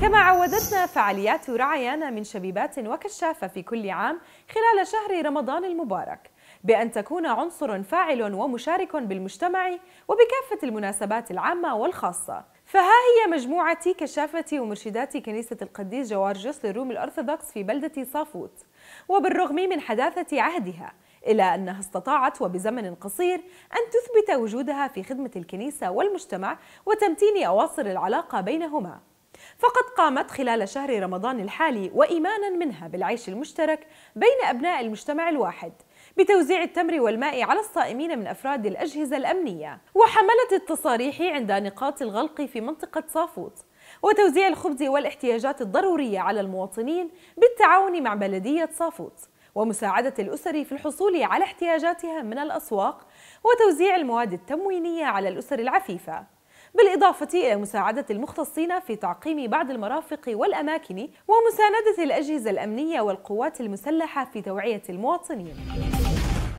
كما عودتنا فعاليات رعايانا من شبيبات وكشافة في كل عام خلال شهر رمضان المبارك بأن تكون عنصر فاعل ومشارك بالمجتمع وبكافة المناسبات العامة والخاصة فها هي مجموعة كشافة ومرشدات كنيسة القديس جوارجس للروم الأرثوذكس في بلدة صافوت وبالرغم من حداثة عهدها إلا أنها استطاعت وبزمن قصير أن تثبت وجودها في خدمة الكنيسة والمجتمع وتمتين أواصر العلاقة بينهما فقد قامت خلال شهر رمضان الحالي وإيمانا منها بالعيش المشترك بين أبناء المجتمع الواحد بتوزيع التمر والماء على الصائمين من أفراد الأجهزة الأمنية وحملت التصاريح عند نقاط الغلق في منطقة صافوت وتوزيع الخبز والاحتياجات الضرورية على المواطنين بالتعاون مع بلدية صافوت ومساعدة الأسر في الحصول على احتياجاتها من الأسواق وتوزيع المواد التموينية على الأسر العفيفة بالإضافة إلى مساعدة المختصين في تعقيم بعض المرافق والأماكن ومساندة الأجهزة الأمنية والقوات المسلحة في توعية المواطنين